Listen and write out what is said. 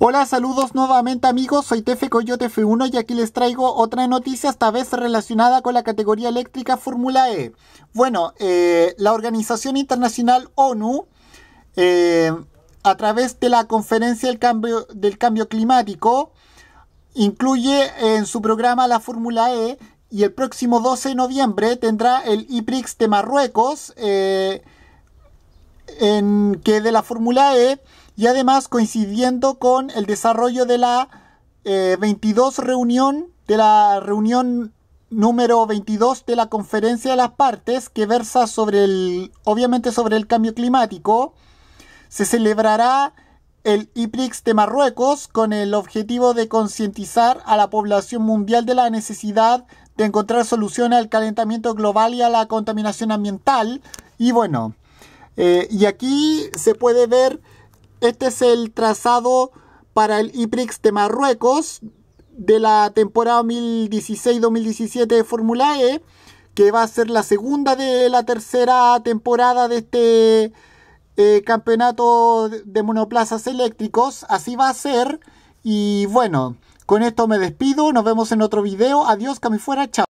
Hola, saludos nuevamente amigos, soy Tefe Coyote F1 y aquí les traigo otra noticia, esta vez relacionada con la categoría eléctrica Fórmula E. Bueno, eh, la Organización Internacional ONU, eh, a través de la Conferencia del Cambio, del Cambio Climático, incluye en su programa la Fórmula E y el próximo 12 de noviembre tendrá el IPRIX de Marruecos, eh, en que de la Fórmula E y además coincidiendo con el desarrollo de la 22 eh, reunión, de la reunión número 22 de la Conferencia de las Partes, que versa sobre el, obviamente sobre el cambio climático, se celebrará el IPRIX de Marruecos con el objetivo de concientizar a la población mundial de la necesidad de encontrar soluciones al calentamiento global y a la contaminación ambiental. Y bueno, eh, y aquí se puede ver este es el trazado para el IPRIX de Marruecos de la temporada 2016-2017 de Fórmula E, que va a ser la segunda de la tercera temporada de este eh, campeonato de monoplazas eléctricos. Así va a ser. Y bueno, con esto me despido. Nos vemos en otro video. Adiós, que fuera. Chao.